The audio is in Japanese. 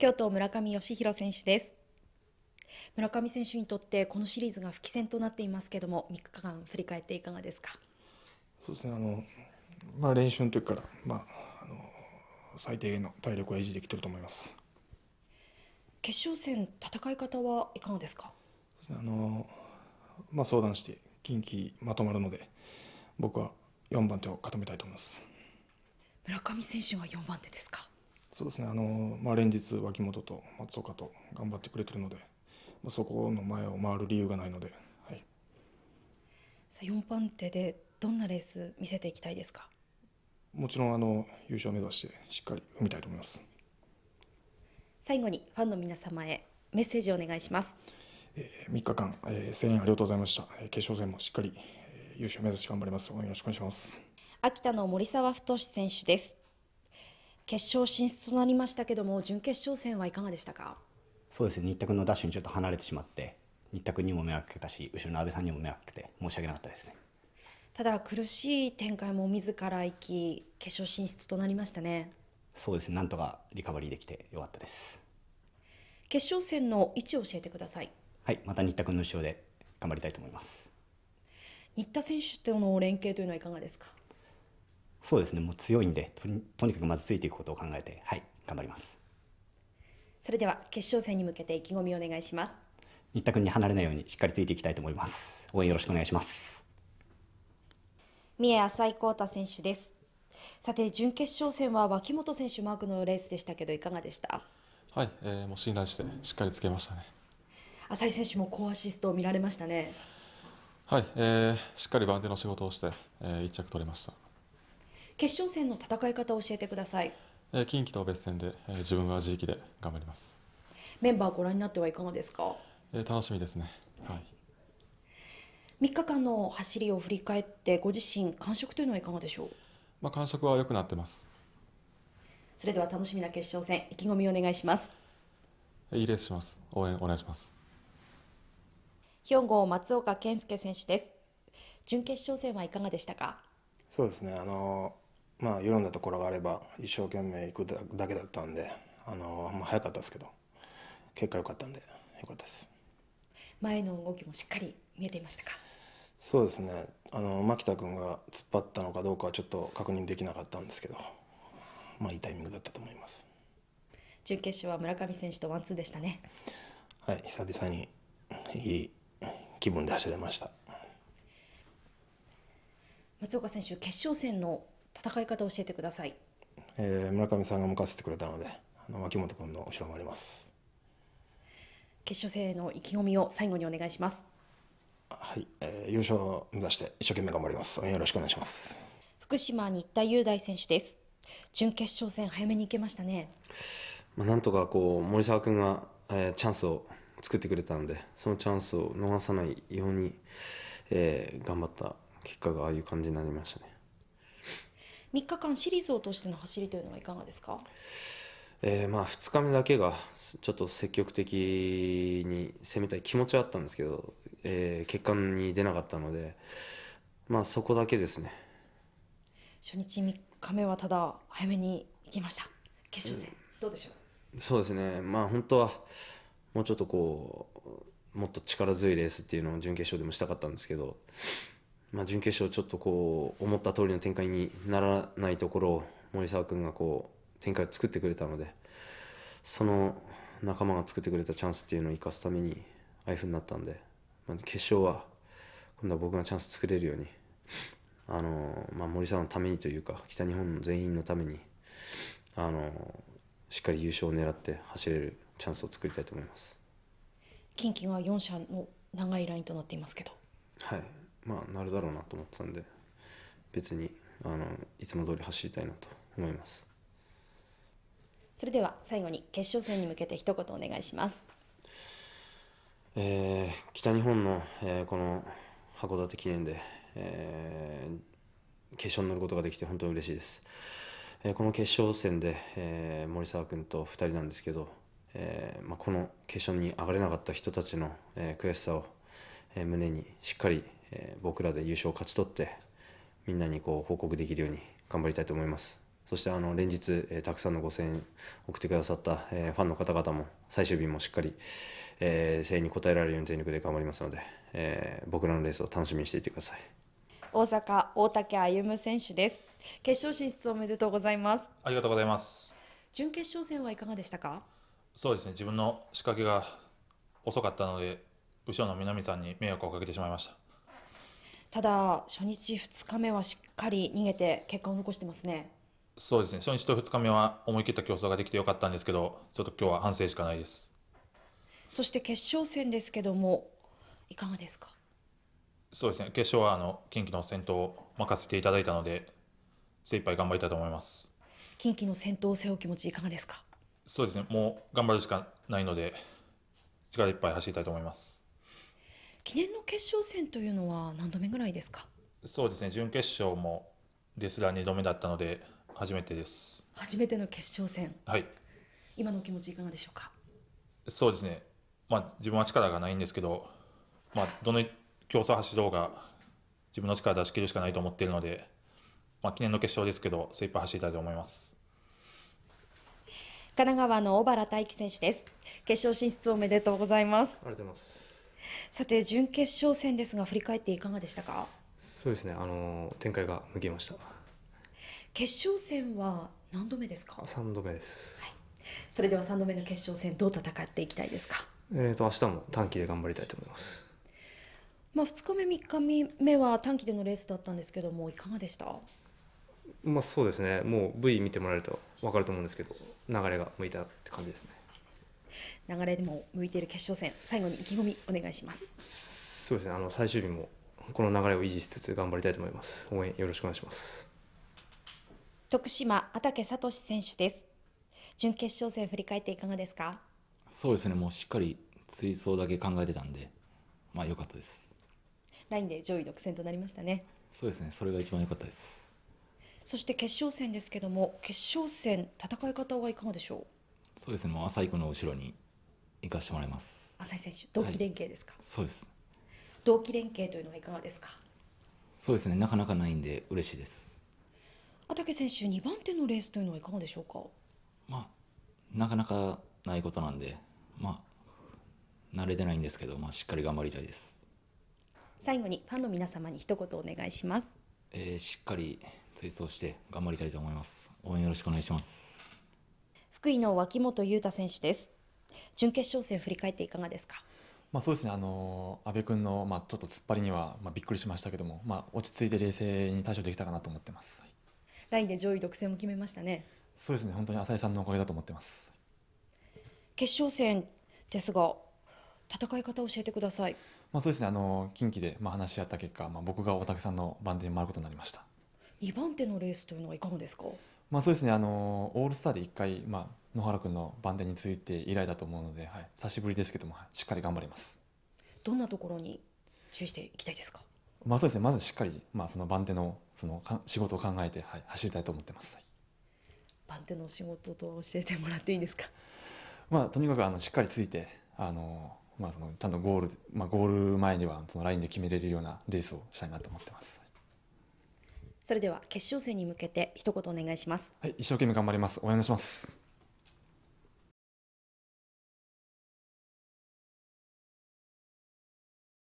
京都村上義弘選手です村上選手にとってこのシリーズが不起戦となっていますけども3日間振り返っていかがですかそうですねあの、まあ、練習の時から、まあ、あの最低限の体力は維持できてると思います決勝戦戦い方はいかがですかあの、まあ、相談して近畿まとまるので僕は4番手を固めたいと思います村上選手は4番手ですかそうですねあの、まあ、連日脇本と松岡と頑張ってくれてるので、まあ、そこの前を回る理由がないので、はい、さあ4番手でどんなレース見せていきたいですかもちろんあの優勝を目指してしっかり踏みたいと思います最後にファンの皆様へメッセージをお願いします、えー、3日間、えー、声援ありがとうございました決勝戦もしっかり、えー、優勝目指して頑張ります応援よろしくお願いします秋田の森沢太選手です決勝進出となりましたけども準決勝戦はいかがでしたかそうですね新田君のダッシュにちょっと離れてしまって新田君にも迷惑かけたし後ろの阿部さんにも迷惑かけて申し訳なかったですねただ苦しい展開も自ら行き決勝進出となりましたねそうですねなんとかリカバリーできてよかったです決勝戦の位置を教えてくださいはいまた新田君の後ろで頑張りたいと思います新田選手との連携というのはいかがですかそうですねもう強いんでとにかくまずついていくことを考えてはい頑張りますそれでは決勝戦に向けて意気込みをお願いします新田君に離れないようにしっかりついていきたいと思います応援よろしくお願いします三重浅井光太選手ですさて準決勝戦は脇本選手マークのレースでしたけどいかがでしたはい、えー、もう信頼してしっかりつけましたね浅井選手も好アシストを見られましたねはい、えー、しっかり番手の仕事をして、えー、一着取れました決勝戦の戦い方を教えてください。えー、近畿と別戦で、えー、自分は自力で頑張ります。メンバーご覧になってはいかがですか。えー、楽しみですね。はい。3日間の走りを振り返ってご自身感触というのはいかがでしょう。まあ感触は良くなってます。それでは楽しみな決勝戦意気込みお願いします。いいレースします。応援お願いします。兵庫松岡健介選手です。準決勝戦はいかがでしたか。そうですね。あのーまあ緩んだところがあれば一生懸命行くだけだったんで、あのまあ、早かったですけど結果良かったんでよかったです前の動きもしっかり見えていましたかそうですねあの牧田君が突っ張ったのかどうかはちょっと確認できなかったんですけど、まあ、いいタイミングだったと思います準決勝は村上選手とワンツーでしたねはい久々にいい気分で走れました松岡選手決勝戦の戦い方を教えてください、えー、村上さんが任せてくれたのであの脇本君の後ろもあります決勝戦への意気込みを最後にお願いしますはい、えー、優勝を目指して一生懸命頑張りますよろしくお願いします福島新田雄大選手です準決勝戦早めに行けましたね、まあ、なんとかこう森沢君が、えー、チャンスを作ってくれたのでそのチャンスを逃さないように、えー、頑張った結果がああいう感じになりましたね3日間シリーズを通しての走りというのはいかがですか、えー、まあ2日目だけがちょっと積極的に攻めたい気持ちはあったんですけど、えー、結果に出なかったので、まあ、そこだけですね初日3日目はただ早めに行きました決勝戦、うん、どうでしょうそうですね、まあ、本当はもうちょっとこうもっと力強いレースっていうのを準決勝でもしたかったんですけどまあ、準決勝ちょっとこう思った通りの展開にならないところを森澤君がこう展開を作ってくれたのでその仲間が作ってくれたチャンスっていうのを生かすためにああいうふうになったんで、まあ、決勝は今度は僕がチャンス作れるようにあの、まあ、森澤のためにというか北日本全員のためにあのしっかり優勝を狙って走れるチャンスを作りたいと思います近畿は4社の長いラインとなっていますけど。はいまあなるだろうなと思ってたんで別にあのいつも通り走りたいなと思いますそれでは最後に決勝戦に向けて一言お願いします、えー、北日本の、えー、この函館記念で、えー、決勝に乗ることができて本当に嬉しいです、えー、この決勝戦で、えー、森澤君と2人なんですけど、えーまあ、この決勝に上がれなかった人たちの、えー、悔しさを、えー、胸にしっかりえー、僕らで優勝を勝ち取ってみんなにこう報告できるように頑張りたいと思いますそしてあの連日、えー、たくさんのご声援送ってくださった、えー、ファンの方々も最終日もしっかり、えー、声援に応えられるように全力で頑張りますので、えー、僕らのレースを楽しみにしていてください大阪大竹歩夢選手です決勝進出おめでとうございますありがとうございます準決勝戦はいかがでしたかそうですね自分の仕掛けが遅かったので後ろの南さんに迷惑をかけてしまいましたただ初日2日目はしっかり逃げて結果を残してますねそうですね初日と2日目は思い切った競争ができてよかったんですけどちょっと今日は反省しかないですそして決勝戦ですけどもいかがですかそうですね決勝はあの近畿の先頭を任せていただいたので精一杯頑張りたいと思います近畿の先頭を背負う気持ちいかがですかそうですねもう頑張るしかないので力いっぱい走りたいと思います記念の決勝戦というのは何度目ぐらいですかそうですね準決勝もですら2度目だったので初めてです初めての決勝戦はい今のお気持ちいかがでしょうかそうですねまあ自分は力がないんですけどまあどの競争走ろうが自分の力出し切るしかないと思っているので、まあ、記念の決勝ですけど精一杯走りたいと思います神奈川の小原大樹選手です決勝進出おめでとうございますありがとうございますさて準決勝戦ですが振り返っていかがでしたかそうですねあの展開が向けました決勝戦は何度目ですか3度目です、はい、それでは3度目の決勝戦どう戦っていきたいですかえーと明日も短期で頑張りたいと思いますまあ、2日目3日目は短期でのレースだったんですけどもいかがでしたまあそうですねもう V 見てもらえると分かると思うんですけど流れが向いたって感じですね流れでも向いている決勝戦最後に意気込みお願いしますそうですねあの最終日もこの流れを維持しつつ頑張りたいと思います応援よろしくお願いします徳島阿聡選手です準決勝戦振り返っていかがですかそうですねもうしっかり追走だけ考えてたんでまあ良かったですラインで上位独占となりましたねそうですねそれが一番良かったですそして決勝戦ですけども決勝戦戦い方はいかがでしょうそうですねもう浅井君の後ろに行かしてもらいます浅井選手同期連携ですか、はい、そうです同期連携というのはいかがですかそうですねなかなかないんで嬉しいです阿竹選手2番手のレースというのはいかがでしょうかまあなかなかないことなんでまあ慣れてないんですけど、まあ、しっかり頑張りたいです最後にファンの皆様に一言お願いします、えー、しっかり追走して頑張りたいと思います応援よろしくお願いします福井の脇本裕太選手です準決勝戦振り返っていかがですかまあ、そうですね、あの阿部君の、まあ、ちょっと突っ張りには、まあ、びっくりしましたけども、まあ、落ち着いて冷静に対処できたかなと思ってます、はい、ラインで上位独占も決めましたねそうですね本当に浅井さんのおかげだと思ってます決勝戦ですが戦い方を教えてくださいまあそうですねあの近畿でまあ話し合った結果まあ僕が大竹さんの番手に回ることになりました2番手のレースというのはいかがですかまあ、そうですねあのオールスターで1回、まあ、野原君の番手について以来だと思うので、はい、久しぶりですけども、はい、しっかり頑張りますどんなところに注意していきたいですか、まあ、そうですねまずしっかり、まあ、その番手のそのか仕事を考えて、はい、走りたいと思ってます、はい、番手の仕事と教えてもらっていいですか、まあ、とにかくあのしっかりついてあの、まあ、そのちゃんとゴール、まあ、ゴール前にはそのラインで決めれるようなレースをしたいなと思ってます。それでは決勝戦に向けて一言お願いします。はい、一生懸命頑張ります。お願いします。